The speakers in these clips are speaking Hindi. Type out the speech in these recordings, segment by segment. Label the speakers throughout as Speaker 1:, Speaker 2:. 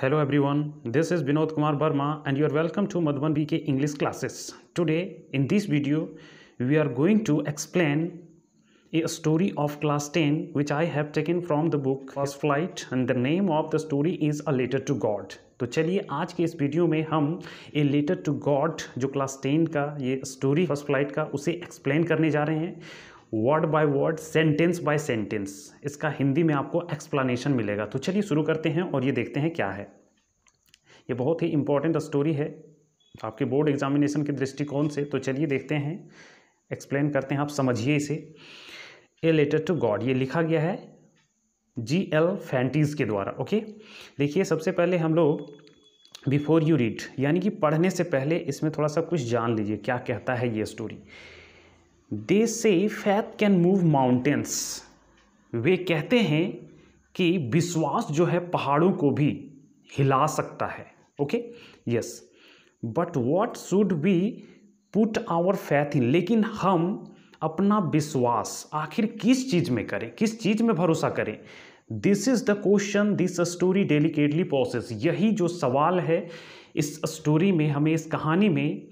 Speaker 1: Hello everyone this is Vinod Kumar Verma and you are welcome to Madhuban B K English classes today in this video we are going to explain a story of class ten which I have taken from the book First Flight and the name of the story is a letter to God तो चलिए आज के इस वीडियो में हम ए लेटर टू गॉड जो क्लास टेन का ये स्टोरी फर्स्ट फ्लाइट का उसे एक्सप्लेन करने जा रहे हैं word by word sentence by sentence इसका हिंदी में आपको एक्सप्लानेशन मिलेगा तो चलिए शुरू करते हैं और ये देखते हैं क्या है ये बहुत ही इंपॉर्टेंट स्टोरी है आपके बोर्ड एग्जामिनेशन के दृष्टिकोण से तो चलिए देखते हैं एक्सप्लेन करते हैं आप समझिए इसे ए लेटर टू गॉड ये लिखा गया है जी एल फैंटीज़ के द्वारा ओके देखिए सबसे पहले हम लोग बिफोर यू रीड यानी कि पढ़ने से पहले इसमें थोड़ा सा कुछ जान लीजिए क्या कहता है ये story they say faith can move mountains वे कहते हैं कि विश्वास जो है पहाड़ों को भी हिला सकता है okay yes but what should we put our faith in लेकिन हम अपना विश्वास आखिर किस चीज़ में करें किस चीज़ में भरोसा करें this is the question this story delicately process यही जो सवाल है इस स्टोरी में हमें इस कहानी में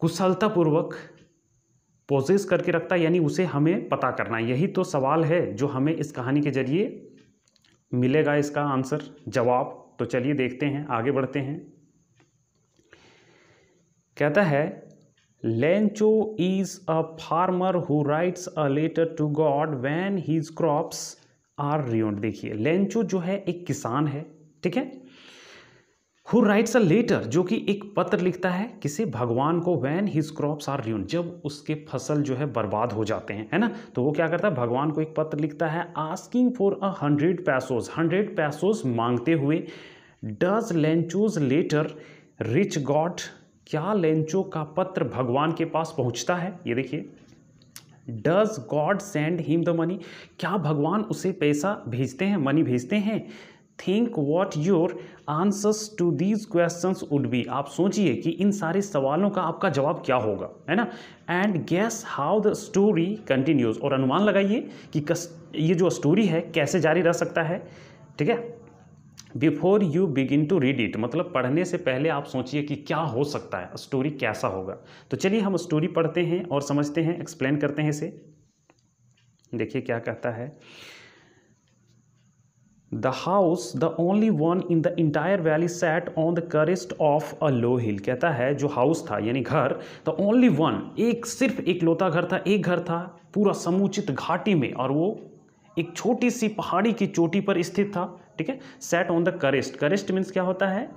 Speaker 1: कुशलतापूर्वक पोजेस करके रखता है यानी उसे हमें पता करना है यही तो सवाल है जो हमें इस कहानी के जरिए मिलेगा इसका आंसर जवाब तो चलिए देखते हैं आगे बढ़ते हैं कहता है Lencho is a farmer who writes a letter to God when his crops are ruined देखिए लेंचो जो है एक किसान है ठीक है हु राइट्स अ लेटर जो कि एक पत्र लिखता है किसे भगवान को when his crops are ruined जब उसके फसल जो है बर्बाद हो जाते हैं है ना तो वो क्या करता है भगवान को एक पत्र लिखता है asking for a hundred pesos hundred pesos मांगते हुए does Lencho's letter reach God क्या लेंचो का पत्र भगवान के पास पहुंचता है ये देखिए does God send him the money क्या भगवान उसे पैसा भेजते हैं मनी भेजते हैं think what your answers to these question would be आप सोचिए कि इन सारे सवालों का आपका जवाब क्या होगा है ना and guess how the story continues और अनुमान लगाइए कि कस, ये जो स्टोरी है कैसे जारी रह सकता है ठीक है before you begin to read it मतलब पढ़ने से पहले आप सोचिए कि क्या हो सकता है स्टोरी कैसा होगा तो चलिए हम स्टोरी पढ़ते हैं और समझते हैं एक्सप्लेन करते हैं इसे देखिए क्या कहता है the house the only one in the entire valley sat on the crest of a low hill कहता है जो हाउस था यानी घर द ओनली वन एक सिर्फ एक लोता घर था एक घर था पूरा समुचित घाटी में और वो एक छोटी सी पहाड़ी की चोटी पर स्थित था ठीक है sat on the crest crest means क्या होता है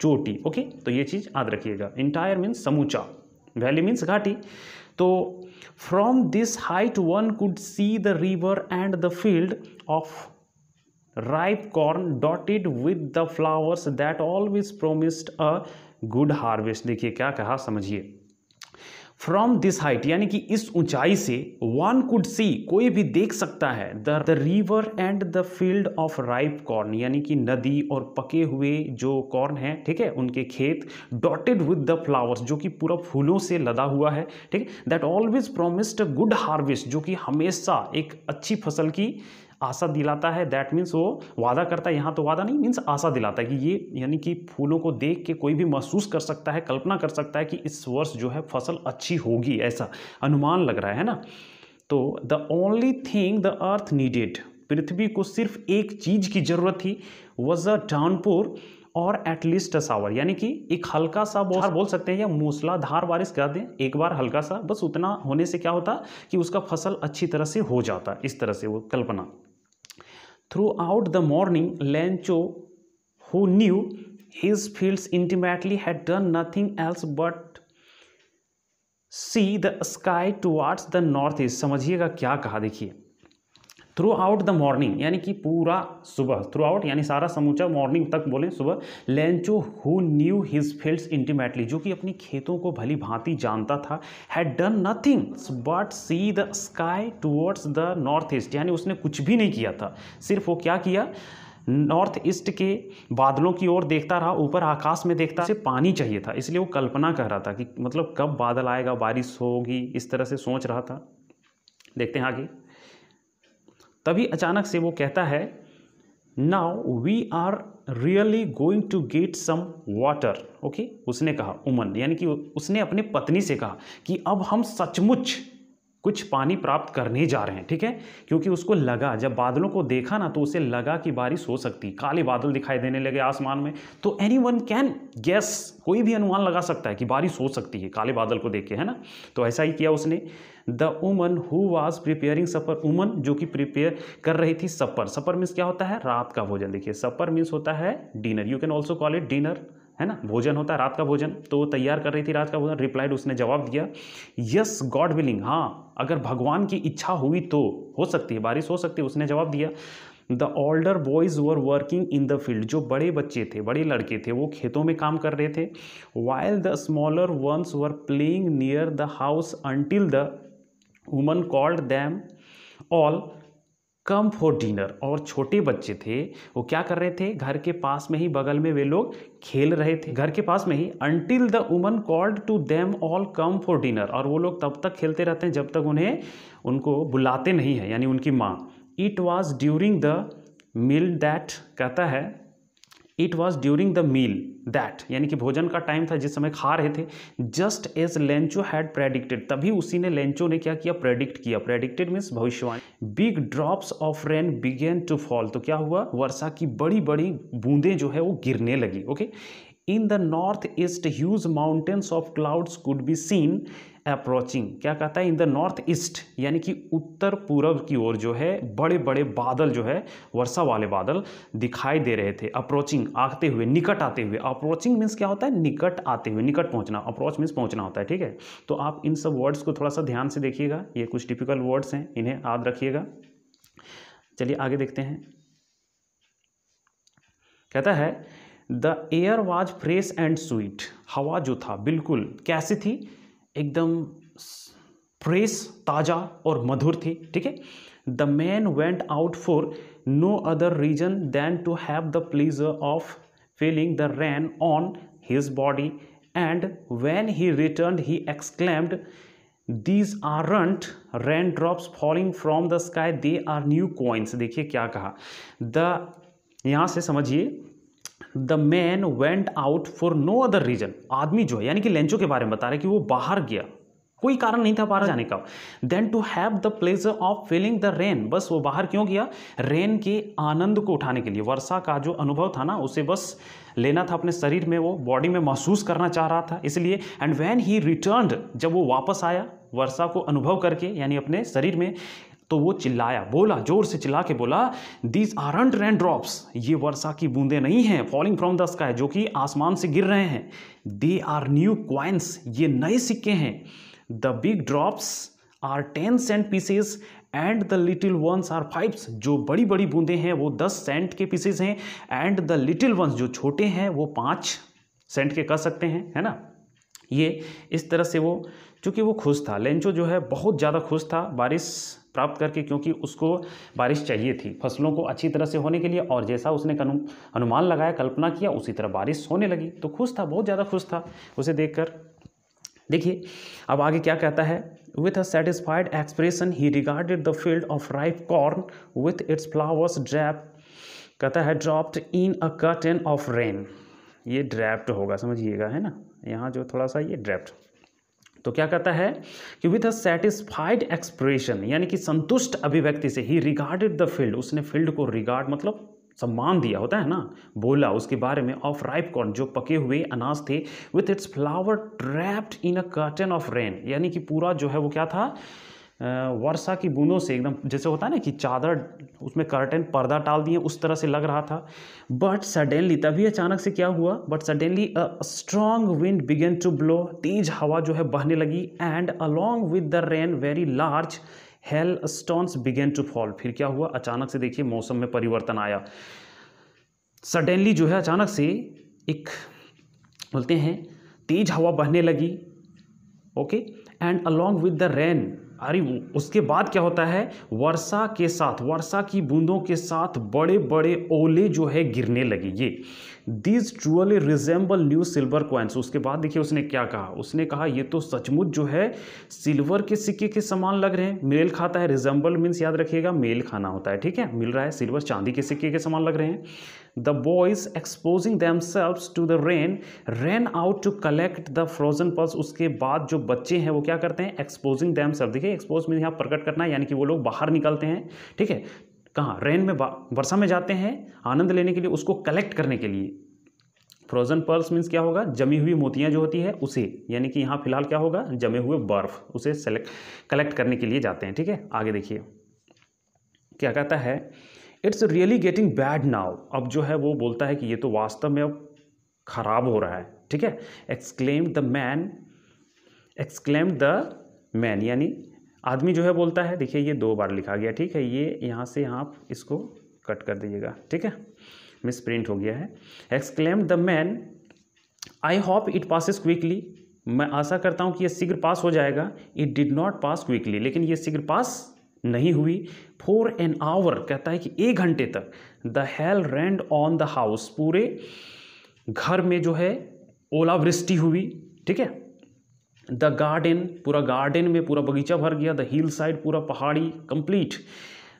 Speaker 1: चोटी ओके तो ये चीज़ याद रखिएगा इंटायर मीन्स समूचा वैली मीन्स घाटी तो from this height one could see the river and the field of ripe corn dotted with the flowers that always promised a good harvest देखिए क्या कहा समझिए फ्रॉम दिस हाइट यानी कि इस ऊंचाई से वन कुड सी कोई भी देख सकता है the the river and the field of ripe corn यानी कि नदी और पके हुए जो कॉर्न है ठीक है उनके खेत डॉटेड विद द फ्लावर्स जो कि पूरा फूलों से लदा हुआ है ठीक है that always promised good harvest जो कि हमेशा एक अच्छी फसल की आशा दिलाता है दैट मीन्स वो वादा करता है यहाँ तो वादा नहीं मीन्स आशा दिलाता है कि ये यानी कि फूलों को देख के कोई भी महसूस कर सकता है कल्पना कर सकता है कि इस वर्ष जो है फसल अच्छी होगी ऐसा अनुमान लग रहा है ना तो the only thing the earth needed पृथ्वी को सिर्फ एक चीज़ की ज़रूरत थी वॉज अ डाउनपुर और एटलीस्ट सावर यानी कि एक हल्का सा बौछार बोल सकते हैं या मूसलाधार बारिश कह दें एक बार हल्का सा बस उतना होने से क्या होता कि उसका फसल अच्छी तरह से हो जाता इस तरह से वो कल्पना throughout the morning Lencho who knew his fields intimately had done nothing else but see the sky towards the north east समझिएगा क्या कहा देखिए थ्रू आउट द मॉर्निंग यानी कि पूरा सुबह थ्रू आउट यानी सारा समूचा मॉर्निंग तक बोलें सुबह Lencho who knew his fields intimately जो कि अपनी खेतों को भली भांति जानता था had done nothing but see the sky towards the north east यानी उसने कुछ भी नहीं किया था सिर्फ वो क्या किया नॉर्थ ईस्ट के बादलों की ओर देखता रहा ऊपर आकाश में देखता उसे पानी चाहिए था इसलिए वो कल्पना कर रहा था कि मतलब कब बादल आएगा बारिश होगी इस तरह से सोच रहा था देखते हैं आगे तभी अचानक से वो कहता है now we are really going to get some water okay उसने कहा उमन यानी कि उसने अपने पत्नी से कहा कि अब हम सचमुच कुछ पानी प्राप्त करने जा रहे हैं ठीक है क्योंकि उसको लगा जब बादलों को देखा ना तो उसे लगा कि बारिश हो सकती काले बादल दिखाई देने लगे आसमान में तो एनी वन कैन गैस कोई भी अनुमान लगा सकता है कि बारिश हो सकती है काले बादल को देख के है ना तो ऐसा ही किया उसने द उमन हु वॉज प्रिपेयरिंग सपर उमन जो कि प्रिपेयर कर रही थी सपर सपर मीन्स क्या होता है रात का भोजन देखिए सपर मीन्स होता है dinner you can also call it dinner है ना भोजन होता है रात का भोजन तो वो तैयार कर रही थी रात का भोजन रिप्लाइड उसने जवाब दिया यस गॉड विलिंग हाँ अगर भगवान की इच्छा हुई तो हो सकती है बारिश हो सकती है उसने जवाब दिया the older boys were working in the field जो बड़े बच्चे थे बड़े लड़के थे वो खेतों में काम कर रहे थे while the smaller ones were playing near the house until the woman called them all come for dinner और छोटे बच्चे थे वो क्या कर रहे थे घर के पास में ही बगल में वे लोग खेल रहे थे घर के पास में ही until the woman called to them all come for dinner और वो लोग तब तक खेलते रहते हैं जब तक उन्हें उनको बुलाते नहीं है यानी उनकी माँ it was during the meal that कहता है it was during the meal that यानी कि भोजन का टाइम था जिस समय खा रहे थे just as Lencho had predicted तभी उसी ने लेंचो ने क्या किया प्रेडिक्ट किया प्रेडिक्टेड मीन्स भविष्यवाणी big drops of rain began to fall तो क्या हुआ वर्षा की बड़ी बड़ी बूंदें जो है वो गिरने लगी okay in the north east huge mountains of clouds could be seen approaching क्या कहता है इन द नॉर्थ ईस्ट यानी कि उत्तर पूर्व की ओर जो है बड़े बड़े बादल जो है वर्षा वाले बादल दिखाई दे रहे थे अप्रोचिंग आते हुए निकट आते हुए अप्रोचिंग मीन्स क्या होता है निकट आते हुए निकट पहुंचना अप्रोच मीन्स पहुंचना होता है ठीक है तो आप इन सब वर्ड्स को थोड़ा सा ध्यान से देखिएगा ये कुछ टिपिकल वर्ड्स हैं इन्हें याद रखिएगा चलिए आगे देखते हैं कहता है the air was fresh and sweet हवा जो था बिल्कुल कैसी थी एकदम फ्रेश ताज़ा और मधुर थी ठीक है the man went out for no other reason than to have the pleasure of feeling the rain on his body and when he return he exclaimed these aren't rain drops falling from the sky they are new coins देखिए क्या कहा द यहाँ से समझिए the man went out for no other reason आदमी जो है यानी कि लेंचो के बारे में बता रहे कि वो बाहर गया कोई कारण नहीं था बाहर जाने का than to have the pleasure of feeling the rain बस वो बाहर क्यों गया रेन के आनंद को उठाने के लिए वर्षा का जो अनुभव था ना उसे बस लेना था अपने शरीर में वो बॉडी में महसूस करना चाह रहा था इसलिए एंड वैन ही रिटर्न जब वो वापस आया वर्षा को अनुभव करके यानी अपने शरीर में तो वो चिल्लाया बोला जोर से चिल्ला के बोला these aren't rain drops ये वर्षा की बूंदें नहीं हैं फॉलिंग फ्रॉम द स्काई जो कि आसमान से गिर रहे हैं दे आर न्यू क्वाइंस ये नए सिक्के हैं the big drops are ten cent pieces and the little ones are fives जो बड़ी बड़ी बूंदें हैं वो दस सेंट के पीसेज हैं एंड द लिटिल वंस जो छोटे हैं वो पाँच सेंट के कर सकते हैं है ना ये इस तरह से वो चूँकि वो खुश था लेंचो जो है बहुत ज़्यादा खुश था बारिश प्राप्त करके क्योंकि उसको बारिश चाहिए थी फसलों को अच्छी तरह से होने के लिए और जैसा उसने अनुमान लगाया कल्पना किया उसी तरह बारिश होने लगी तो खुश था बहुत ज़्यादा खुश था उसे देखकर देखिए अब आगे क्या कहता है with a satisfied expression he regarded the field of ripe corn with its flowers drape कहता है dropped in a curtain of rain ये ड्रैप्ट होगा समझिएगा है ना यहाँ जो थोड़ा सा ये ड्रैप्ट तो क्या कहता है कि विथ अ सेटिस्फाइड एक्सप्रेशन यानी कि संतुष्ट अभिव्यक्ति से ही रिगार्डेड द फील्ड उसने फील्ड को रिगार्ड मतलब सम्मान दिया होता है ना बोला उसके बारे में ऑफ राइप कॉर्न जो पके हुए अनाज थे with its flower trapped in a curtain of rain यानी कि पूरा जो है वो क्या था वर्षा की बूंदों से एकदम जैसे होता है ना कि चादर उसमें कर्टन पर्दा टाल दिए उस तरह से लग रहा था बट सडनली तभी अचानक से क्या हुआ but suddenly a strong wind began to blow तेज हवा जो है बहने लगी and along with the rain very large hail stones began to fall फिर क्या हुआ अचानक से देखिए मौसम में परिवर्तन आया सडनली जो है अचानक से एक बोलते हैं तेज हवा बहने लगी okay and along with the rain अरे उसके बाद क्या होता है वर्षा के साथ वर्षा की बूंदों के साथ बड़े बड़े ओले जो है गिरने लगे ये these truly resemble new silver coins उसके बाद देखिए उसने क्या कहा उसने कहा ये तो सचमुच जो है सिल्वर के सिक्के के समान लग रहे हैं मेल खाता है रिजेंबल मीन्स याद रखिएगा मेल खाना होता है ठीक है मिल रहा है सिल्वर चांदी के सिक्के के समान लग रहे हैं the boys exposing them to the rain ran out to collect the frozen pearls उसके बाद जो बच्चे हैं वो क्या करते हैं एक्सपोजिंग दैम देखिए एक्सपोज मीन यहाँ प्रकट करना है यानी कि वो लोग बाहर निकलते हैं ठीक है कहाँ रेन में वर्षा में जाते हैं आनंद लेने के लिए उसको कलेक्ट करने के लिए फ्रोजन पर्ल्स मीन्स क्या होगा जमी हुई मोतियाँ जो होती है उसे यानी कि यहाँ फिलहाल क्या होगा जमे हुए बर्फ उसे सेलेक्ट कलेक्ट करने के लिए जाते हैं ठीक है आगे देखिए क्या कहता है it's really getting bad now अब जो है वो बोलता है कि ये तो वास्तव में अब खराब हो रहा है ठीक है exclaimed the man exclaimed the man यानी आदमी जो है बोलता है देखिए ये दो बार लिखा गया ठीक है ये यहाँ से यहाँ आप इसको कट कर दीजिएगा ठीक है मिस प्रिंट हो गया है exclaim the man I hope it passes quickly मैं आशा करता हूँ कि ये शीघ्र पास हो जाएगा it did not pass quickly लेकिन ये शीघ्र पास नहीं हुई फोर एन आवर कहता है कि एक घंटे तक the hail rained on the house पूरे घर में जो है ओलावृष्टि हुई ठीक है द गार्डन पूरा गार्डन में पूरा बगीचा भर गया द हिल साइड पूरा पहाड़ी कंप्लीट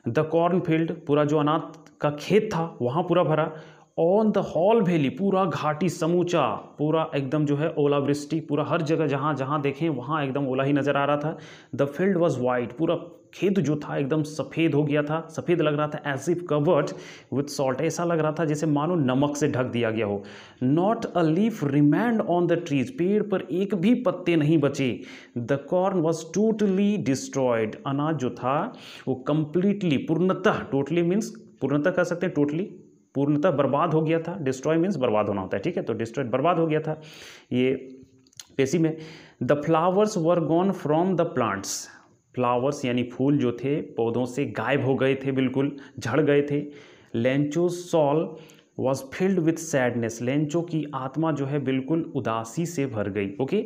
Speaker 1: द कॉर्न फील्ड पूरा जो अनाथ का खेत था वहाँ पूरा भरा ऑन द हॉल वैली पूरा घाटी समूचा पूरा एकदम जो है ओलावृष्टि पूरा हर जगह जहाँ जहाँ देखें वहाँ एकदम ओला ही नज़र आ रहा था द फील्ड वॉज वाइट पूरा खेत जो था एकदम सफ़ेद हो गया था सफ़ेद लग रहा था as if covered with salt ऐसा लग रहा था जैसे मानो नमक से ढक दिया गया हो not a leaf remained on the trees पेड़ पर एक भी पत्ते नहीं बचे the corn was totally destroyed अनाज जो था वो कम्प्लीटली पूर्णतः टोटली मीन्स पूर्णतः कह सकते हैं टोटली पूर्णतः बर्बाद हो गया था डिस्ट्रॉय मीन्स बर्बाद होना होता है ठीक है तो डिस्ट्रॉय बर्बाद हो गया था ये पेशी में the flowers were gone from the plants flowers यानी फूल जो थे पौधों से गायब हो गए थे बिल्कुल झड़ गए थे Lencho soul was filled with sadness Lencho की आत्मा जो है बिल्कुल उदासी से भर गई ओके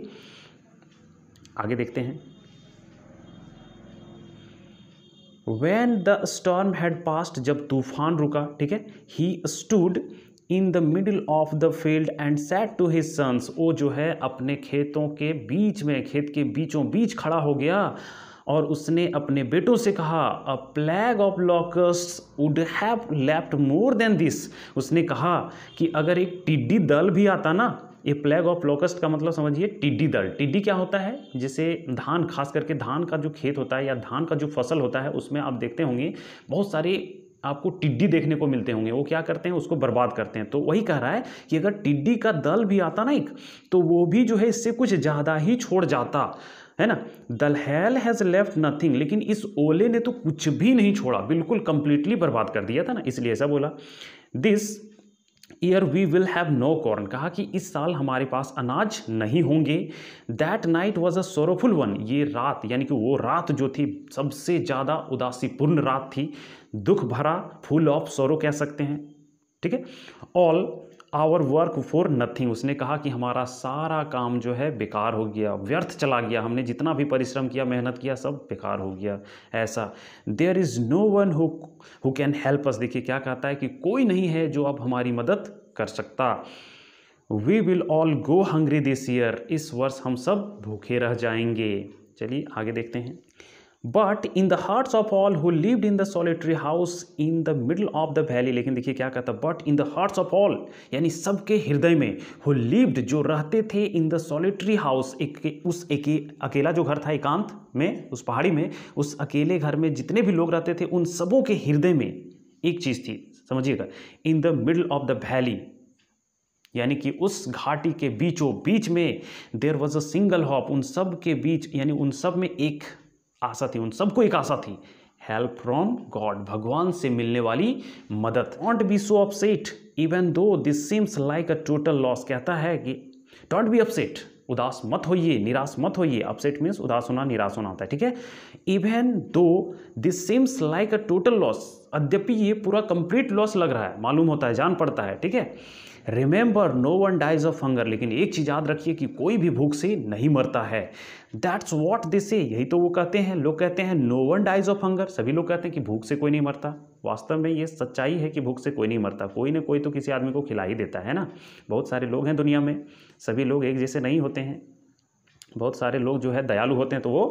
Speaker 1: आगे देखते हैं when the storm had passed जब तूफान रुका ठीक है he stood in the middle of the field and said to his sons वो जो है अपने खेतों के बीच में खेत के बीचों बीच खड़ा हो गया और उसने अपने बेटों से कहा a plague of locusts would have left more than this उसने कहा कि अगर एक टिड्डी दल भी आता ना ये प्लेग ऑफ लॉकस्ट का मतलब समझिए टिड्डी दल टिड्डी क्या होता है जिसे धान खास करके धान का जो खेत होता है या धान का जो फसल होता है उसमें आप देखते होंगे बहुत सारे आपको टिड्डी देखने को मिलते होंगे वो क्या करते हैं उसको बर्बाद करते हैं तो वही कह रहा है कि अगर टिड्डी का दल भी आता ना एक तो वो भी जो है इससे कुछ ज़्यादा ही छोड़ जाता है ना दलहैल हैज़ लेफ्ट नथिंग लेकिन इस ओले ने तो कुछ भी नहीं छोड़ा बिल्कुल कंप्लीटली बर्बाद कर दिया था ना इसलिए ऐसा बोला this year we will have no corn कहा कि इस साल हमारे पास अनाज नहीं होंगे that night was a sorrowful one ये रात यानी कि वो रात जो थी सबसे ज़्यादा उदासीपूर्ण रात थी दुख भरा फुल ऑफ सोरो कह सकते हैं ठीक है all our work for nothing उसने कहा कि हमारा सारा काम जो है बेकार हो गया व्यर्थ चला गया हमने जितना भी परिश्रम किया मेहनत किया सब बेकार हो गया ऐसा there is no one who can help us देखिए क्या कहता है कि कोई नहीं है जो अब हमारी मदद कर सकता we will all go hungry this year इस वर्ष हम सब भूखे रह जाएंगे चलिए आगे देखते हैं but in the hearts of all who lived in the solitary house in the middle of the valley लेकिन देखिए क्या कहता but in the hearts of all यानी सबके हृदय में हु लिव्ड जो रहते थे इन द सॉलिटरी हाउस एक उस एक अकेला जो घर था एकांत में उस पहाड़ी में उस अकेले घर में जितने भी लोग रहते थे उन सबों के हृदय में एक चीज़ थी समझिएगा in the middle of the valley यानी कि उस घाटी के बीचों बीच में there was a single hope उन सब के बीच यानी उन सब में एक आशा थी उन सबको एक आशा थी हेल्प फ्रॉम गॉड भगवान से मिलने वाली मदद don't be so upset even though this seems like a total loss कहता है कि डॉन्ट बी अपसेट उदास मत होइए निराश मत होइए अपसेट मीन्स उदास होना निराश होना होता है ठीक है even though this seems like a total loss अद्यपि ये पूरा कंप्लीट लॉस लग रहा है मालूम होता है जान पड़ता है ठीक है remember no one dies of hunger लेकिन एक चीज़ याद रखिए कि कोई भी भूख से नहीं मरता है दैट्स वॉट दिस से यही तो वो कहते हैं लोग कहते हैं no one dies of hunger सभी लोग कहते हैं कि भूख से कोई नहीं मरता वास्तव में ये सच्चाई है कि भूख से कोई नहीं मरता कोई ना कोई तो किसी आदमी को खिला ही देता है ना बहुत सारे लोग हैं दुनिया में सभी लोग एक जैसे नहीं होते हैं बहुत सारे लोग जो है दयालु होते हैं तो वो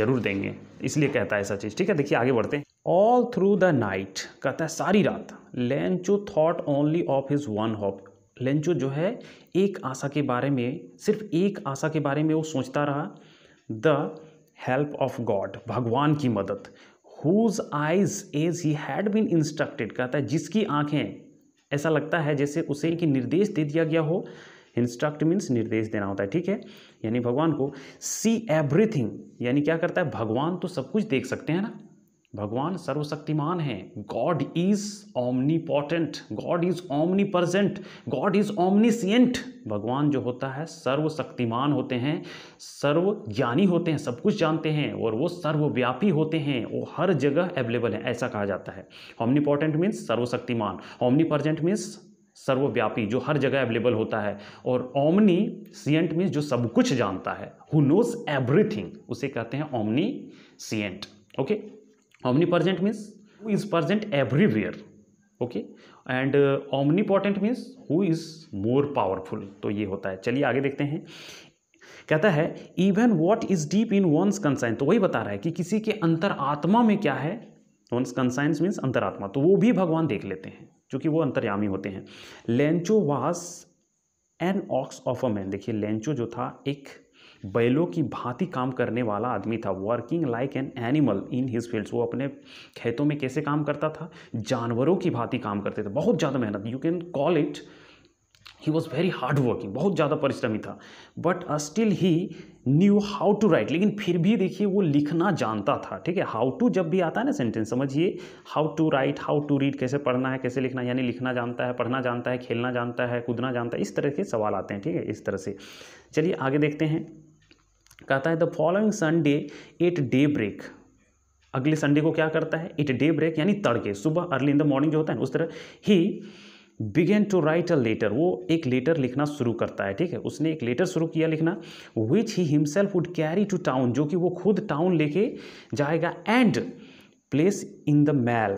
Speaker 1: जरूर देंगे इसलिए कहता है ऐसा चीज़ ठीक है देखिए आगे बढ़ते हैं ऑल थ्रू द नाइट कहता है सारी रात Lencho thought only of his one hope Lencho जो है एक आशा के बारे में सिर्फ एक आशा के बारे में वो सोचता रहा द हेल्प ऑफ गॉड भगवान की मदद whose eyes as he had been instructed कहता है जिसकी आंखें ऐसा लगता है जैसे उसे कि निर्देश दे दिया गया हो इंस्ट्रक्ट मीन्स निर्देश देना होता है ठीक है यानी भगवान को सी एवरीथिंग यानी क्या करता है भगवान तो सब कुछ देख सकते हैं ना भगवान सर्वशक्तिमान है God is omnipotent God is omnipresent God is omniscient भगवान जो होता है सर्वशक्तिमान होते हैं सर्व ज्ञानी होते हैं सब कुछ जानते हैं और वो सर्वव्यापी होते हैं वो हर जगह अवेलेबल है ऐसा कहा जाता है ओमनीपोटेंट मीन्स सर्वशक्तिमान ओमनी प्रजेंट मीन्स सर्वव्यापी जो हर जगह अवेलेबल होता है और ओमनी सीएंट मीन्स जो सब कुछ जानता है हु नोज एवरीथिंग उसे कहते हैं omniscient okay okay? omnipresent means who is present everywhere okay and omnipotent means who is more powerful तो ये होता है चलिए आगे देखते हैं कहता है even what is deep in one's conscience तो वही बता रहा है कि किसी के अंतरात्मा में क्या है वंस कंसाइंस मीन्स अंतरात्मा तो वो भी भगवान देख लेते हैं क्योंकि वो अंतर्यामी होते हैं Lencho was an ox of a man देखिए लेंचो जो था एक बैलों की भांति काम करने वाला आदमी था working like an animal in his fields वो अपने खेतों में कैसे काम करता था जानवरों की भांति काम करते थे बहुत ज़्यादा मेहनत you can call it he was very hard working बहुत ज़्यादा परिश्रमी था but still he knew how to write लेकिन फिर भी देखिए वो लिखना जानता था ठीक है हाउ टू जब भी आता है ना सेंटेंस समझिए how to write how to read कैसे पढ़ना है कैसे लिखना यानी लिखना जानता है पढ़ना जानता है खेलना जानता है कूदना जानता है इस तरह के सवाल आते हैं ठीक है इस तरह से चलिए आगे देखते हैं कहता है the following Sunday at daybreak अगले संडे को क्या करता है इट डे ब्रेक यानी तड़के सुबह अर्ली इन द मॉर्निंग जो होता है उस तरह ही began to write a letter वो एक लेटर लिखना शुरू करता है ठीक है उसने एक लेटर शुरू किया लिखना which he himself would carry to town जो कि वो खुद टाउन लेके जाएगा and place in the mail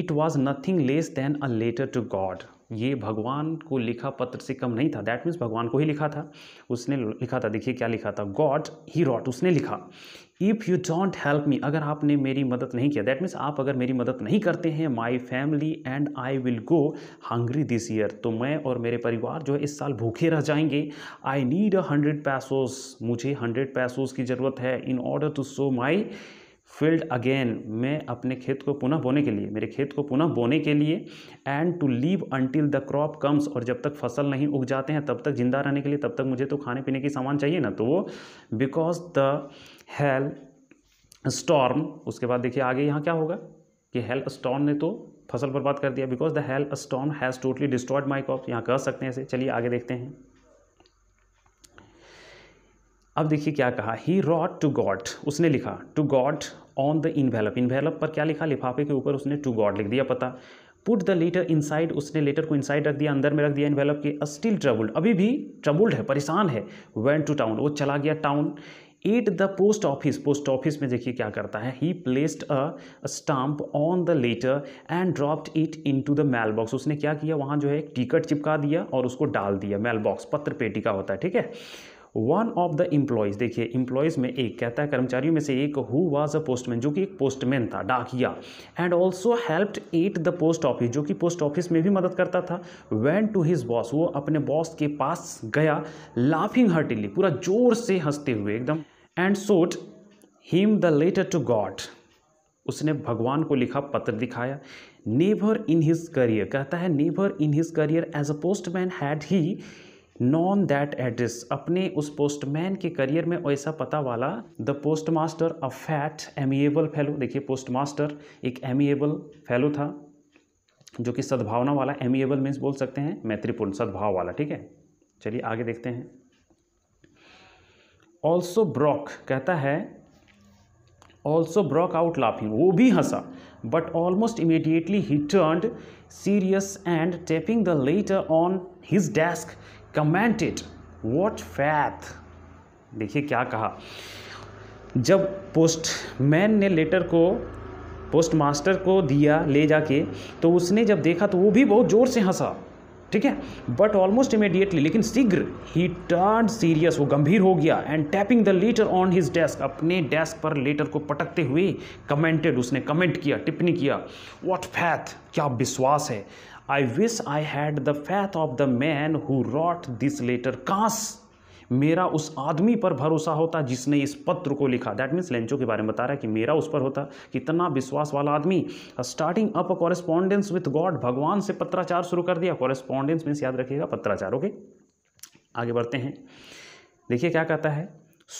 Speaker 1: it was nothing less than a letter to God ये भगवान को लिखा पत्र से कम नहीं था दैट मीन्स भगवान को ही लिखा था उसने लिखा था देखिए क्या लिखा था गॉड ही रॉट उसने लिखा if you don't help me अगर आपने मेरी मदद नहीं किया दैट मीन्स आप अगर मेरी मदद नहीं करते हैं my family and I will go hungry this year तो मैं और मेरे परिवार जो है इस साल भूखे रह जाएंगे आई नीड अ हंड्रेड पैसोस मुझे हंड्रेड पैसोस की ज़रूरत है in order to sow my field again मैं अपने खेत को पुनः बोने के लिए मेरे खेत को पुनः बोने के लिए and to live until the crop comes और जब तक फसल नहीं उग जाते हैं तब तक जिंदा रहने के लिए तब तक मुझे तो खाने पीने की सामान चाहिए ना तो वो बिकॉज द हेल स्टॉर्म उसके बाद देखिए आगे यहाँ क्या होगा कि हेल स्टॉर्म ने तो फसल बर्बाद कर दिया because the hail storm has totally destroyed my crop यहाँ कह सकते हैं ऐसे चलिए आगे देखते हैं अब देखिए क्या कहा ही रॉट टू गॉड उसने लिखा to God on the envelope envelope पर क्या लिखा लिफाफे के ऊपर उसने टू गॉड लिख दिया पता पुट द लेटर साइड उसने लेटर को साइड रख दिया अंदर में रख दिया इनवेलप के स्टिल ट्रबुल्ड अभी भी ट्रबुल्ड है परेशान है वेंट टू टाउन वो चला गया town at the post office post office में देखिए क्या करता है he placed a stamp on the letter and dropped it into the mailbox उसने क्या किया वहाँ जो है टिकट चिपका दिया और उसको डाल दिया मेल बॉक्स पत्र पेटिका होता है ठीक है वन ऑफ द इम्प्लॉयज देखिए इम्प्लॉयज में एक कहता है कर्मचारियों में से एक हु वॉज अ पोस्टमैन जो कि एक पोस्टमैन था डाकिया and also helped at the post office जो कि पोस्ट ऑफिस में भी मदद करता था वैन टू हिज बॉस वो अपने बॉस के पास गया लाफिंग हर्टिली पूरा जोर से हंसते हुए एकदम and showed him the letter to God उसने भगवान को लिखा पत्र दिखाया नेवर इन हिज करियर कहता है never in his career as a postman had he known that address अपने उस पोस्टमैन के करियर में ऐसा पता वाला the postmaster a fat amiable fellow देखिए पोस्ट मास्टर एक एमिएबल फेलो था जो कि सद्भावना वाला एमिएबल मीन्स बोल सकते हैं मैत्रीपूर्ण सद्भाव वाला ठीक है चलिए आगे देखते हैं ऑल्सो ब्रॉक कहता है ऑल्सो ब्रॉक आउट लाफिंग वो भी हंसा but almost immediately he turned serious and tapping the letter on his desk commented what faith देखिए क्या कहा जब पोस्टमैन ने लेटर को पोस्टमास्टर को दिया ले जाके तो उसने जब देखा तो वो भी बहुत ज़ोर से हंसा ठीक है बट ऑलमोस्ट इमेडिएटली लेकिन शीघ्र ही टर्न सीरियस वो गंभीर हो गया and tapping the letter on his desk अपने डेस्क पर लेटर को पटकते हुए कमेंटेड उसने कमेंट किया टिप्पणी किया वॉट फैथ क्या विश्वास है I wish I had the faith of the man who wrote this letter कांस मेरा उस आदमी पर भरोसा होता जिसने इस पत्र को लिखा दैट मीन्स लेंचो के बारे में बता रहा है कि मेरा उस पर होता कितना विश्वास वाला आदमी starting up correspondence with God भगवान से पत्राचार शुरू कर दिया कॉरेस्पॉन्डेंस मीन्स याद रखिएगा पत्राचार ओके आगे बढ़ते हैं देखिए क्या कहता है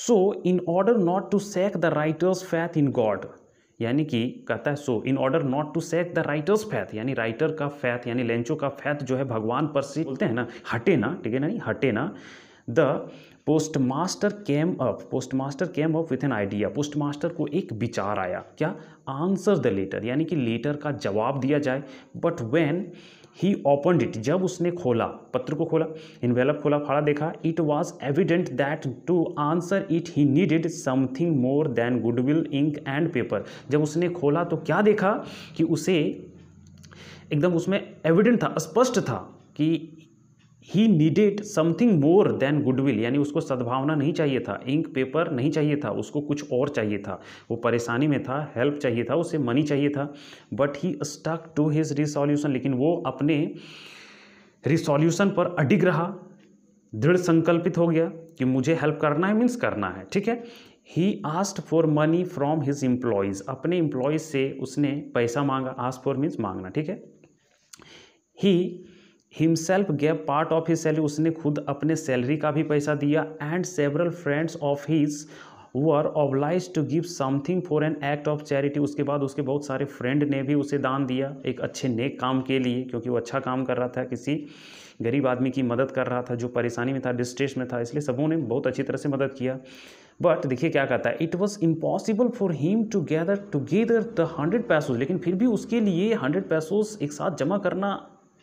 Speaker 1: so in order not to shake the writer's faith in God यानी कि कहता है so in order not to set the writer's faith यानी राइटर का फैथ यानी लेंचो का फैथ जो है भगवान पर से बोलते हैं ना हटे ना ठीक है ना नहीं हटे ना the master came up postmaster came up with an idea postmaster को एक विचार आया क्या आंसर द लेटर यानी कि लेटर का जवाब दिया जाए but when he open it जब उसने खोला पत्र को खोला इनवेलप खोला फाड़ा देखा it was evident that to answer it he needed something more than goodwill ink and paper जब उसने खोला तो क्या देखा कि उसे एकदम उसमें एविडेंट था स्पष्ट था कि he needed something more than goodwill यानी उसको सद्भावना नहीं चाहिए था इंक पेपर नहीं चाहिए था उसको कुछ और चाहिए था वो परेशानी में था हेल्प चाहिए था उसे मनी चाहिए था but he stuck to his resolution लेकिन वो अपने रिसोल्यूशन पर अडिग रहा दृढ़ संकल्पित हो गया कि मुझे हेल्प करना है मीन्स करना है ठीक है he asked for money from his employees अपने इम्प्लॉयज से उसने पैसा मांगा आस्ट फॉर मीन्स मांगना ठीक है he himself gave part of his salary उसने खुद अपने सैलरी का भी पैसा दिया and several friends of his were obliged to give something for an act of charity उसके बाद उसके बहुत सारे फ्रेंड ने भी उसे दान दिया एक अच्छे नेक काम के लिए क्योंकि वो अच्छा काम कर रहा था किसी गरीब आदमी की मदद कर रहा था जो परेशानी में था डिस्ट्रेस में था इसलिए सबों ने बहुत अच्छी तरह से मदद किया बट देखिए क्या कहता है it was impossible for him to gather together the hundred pesos लेकिन फिर भी उसके लिए हंड्रेड पैसोज एक साथ जमा करना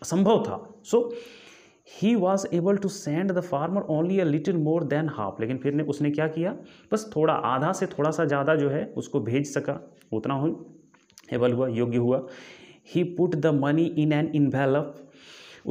Speaker 1: संभव था so he was able to send the farmer only a little more than half लेकिन फिर ने उसने क्या किया बस थोड़ा आधा से थोड़ा सा ज़्यादा जो है उसको भेज सका उतना हुई एबल हुआ योग्य हुआ he put the money in an envelope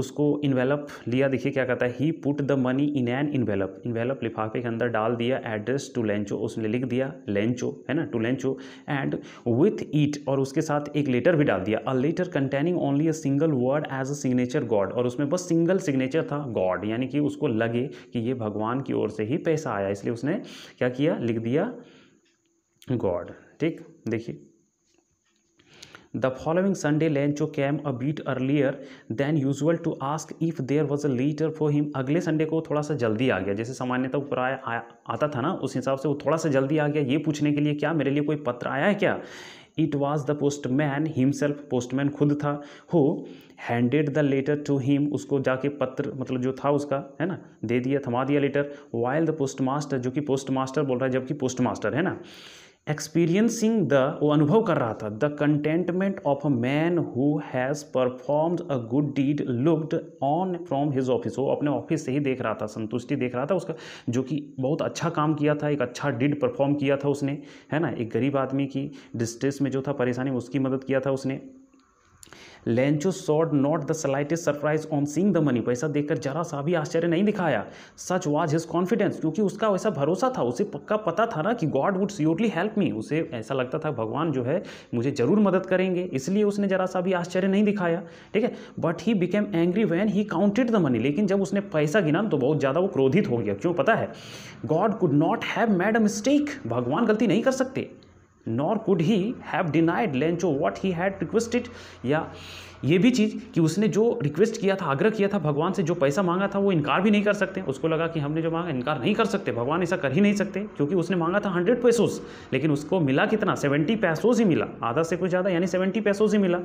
Speaker 1: उसको इन्वेलप लिया देखिए क्या कहता है he put the money in an envelope envelope लिफाफे के अंदर डाल दिया एड्रेस टू लेंचो उसने लिख दिया लेंचो है ना to Lencho and with it और उसके साथ एक लेटर भी डाल दिया a letter containing only a single word as a signature God और उसमें बस सिंगल सिग्नेचर था गॉड यानी कि उसको लगे कि ये भगवान की ओर से ही पैसा आया इसलिए उसने क्या किया लिख दिया गॉड ठीक देखिए the following Sunday Lencho came a bit earlier than usual to ask if there was a letter for him अगले संडे को थोड़ा सा जल्दी आ गया जैसे सामान्यतः ऊपर आया आता था ना उस हिसाब से वो थोड़ा सा जल्दी आ गया ये पूछने के लिए क्या मेरे लिए कोई पत्र आया है क्या it was the postman himself postman खुद था who handed the letter to him उसको जाके पत्र मतलब जो था उसका है ना दे दिया थमा दिया letter while the postmaster जो कि पोस्ट मास्टर बोल रहा है जबकि पोस्ट मास्टर है ना एक्सपीरियंसिंग द वो अनुभव कर रहा था the contentment of a man who has performed a good deed looked on from his office वो अपने ऑफिस से ही देख रहा था संतुष्टि देख रहा था उसका जो कि बहुत अच्छा काम किया था एक अच्छा डीड परफॉर्म किया था उसने है ना एक गरीब आदमी की डिस्ट्रेस में जो था परेशानी उसकी मदद किया था उसने Lencho showed not the slightest surprise on seeing the money पैसा देखकर जरा सा भी आश्चर्य नहीं दिखाया सच वाज हिज कॉन्फिडेंस क्योंकि उसका वैसा भरोसा था उसे पक्का पता था ना कि God would surely help me उसे ऐसा लगता था भगवान जो है मुझे ज़रूर मदद करेंगे इसलिए उसने जरा सा भी आश्चर्य नहीं दिखाया ठीक है but he became angry when he counted the money लेकिन जब उसने पैसा गिना तो बहुत ज़्यादा वो क्रोधित हो गया क्यों पता है God could not have made a mistake भगवान गलती नहीं कर सकते nor could he have denied Lencho what he had requested या ये भी चीज़ कि उसने जो रिक्वेस्ट किया था आग्रह किया था भगवान से जो पैसा मांगा था वो इनकार भी नहीं कर सकते उसको लगा कि हमने जो मांगा इनकार नहीं कर सकते भगवान ऐसा कर ही नहीं सकते क्योंकि उसने मांगा था हंड्रेड पैसोस लेकिन उसको मिला कितना सेवेंटी पैसोज ही मिला आधा से कुछ ज़्यादा यानी सेवेंटी पैसोज ही मिला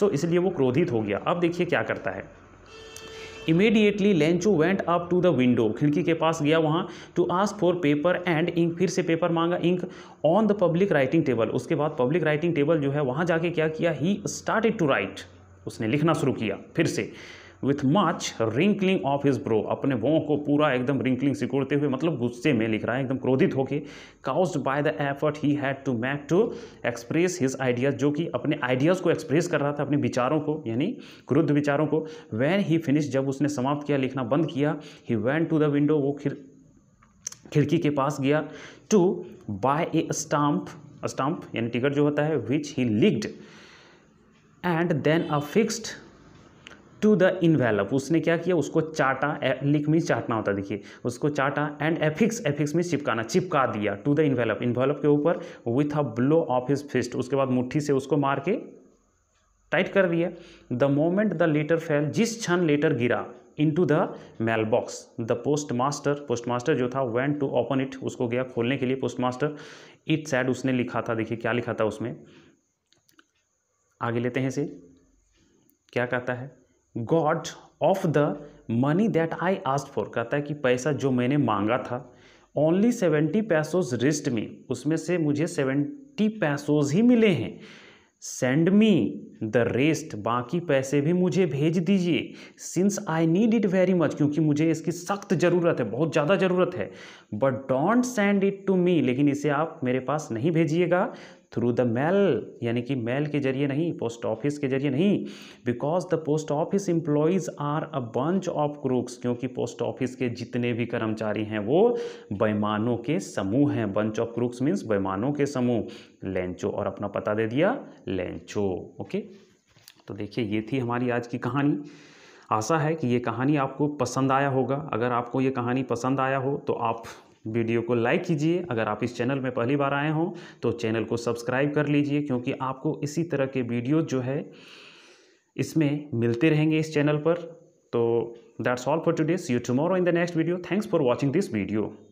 Speaker 1: सो इसलिए वो क्रोधित हो गया अब देखिए क्या करता है immediately Lencho went up to the window खिड़की के पास गया वहाँ to ask for paper and ink फिर से पेपर मांगा ink on the public writing table उसके बाद पब्लिक राइटिंग टेबल जो है वहाँ जाके क्या किया ही स्टार्टेड टू राइट उसने लिखना शुरू किया फिर से with much wrinkling of his brow अपने वों को पूरा एकदम रिंकलिंग सिकोड़ते हुए मतलब गुस्से में लिख रहा है एकदम क्रोधित होकर cause by the effort he had to make to express his ideas जो कि अपने आइडियाज़ को एक्सप्रेस कर रहा था अपने विचारों को यानी क्रुद्ध विचारों को वैन ही फिनिश जब उसने समाप्त किया लिखना बंद किया he went to the window वो खिर खिड़की के पास गया to buy a stamp stamp यानी टिकट जो होता है which he licked and then affixed to the envelope उसने क्या किया उसको चाटा लिख मीन चाटना होता देखिए उसको चाटा एंड एफिक्स एफिक्स में चिपकाना चिपका दिया टू द इनवेलप इन्वेलप के ऊपर with a blow of his fist उसके बाद मुट्ठी से उसको मार के टाइट कर दिया the moment the letter fell जिस क्षण लेटर गिरा into the mailbox the postmaster postmaster जो था वैन टू ओपन इट उसको गया खोलने के लिए पोस्ट मास्टर इट सैड उसने लिखा था देखिए क्या लिखा था उसमें आगे लेते हैं इसे क्या कहता है God of the money that I asked for कहता है कि पैसा जो मैंने मांगा था ओनली सेवेंटी पैसोज रिस्ट में उसमें से मुझे सेवेंटी पैसोज ही मिले हैं सेंड मी द रेस्ट बाकी पैसे भी मुझे भेज दीजिए since I need it very much क्योंकि मुझे इसकी सख्त ज़रूरत है बहुत ज़्यादा ज़रूरत है but don't send it to me लेकिन इसे आप मेरे पास नहीं भेजिएगा थ्रू द मेल यानी कि मेल के जरिए नहीं पोस्ट ऑफिस के जरिए नहीं because the post office employees are a bunch of crooks क्योंकि पोस्ट ऑफिस के जितने भी कर्मचारी हैं वो बेमानों के समूह हैं बंच ऑफ क्रूक्स मीन्स बेमानों के समूह लेंचो और अपना पता दे दिया लेंचो ओके तो देखिए ये थी हमारी आज की कहानी आशा है कि ये कहानी आपको पसंद आया होगा अगर आपको ये कहानी पसंद आया हो तो आप वीडियो को लाइक कीजिए अगर आप इस चैनल में पहली बार आए हों तो चैनल को सब्सक्राइब कर लीजिए क्योंकि आपको इसी तरह के वीडियो जो है इसमें मिलते रहेंगे इस चैनल पर तो that's all for today see you tomorrow in the next video thanks for watching this video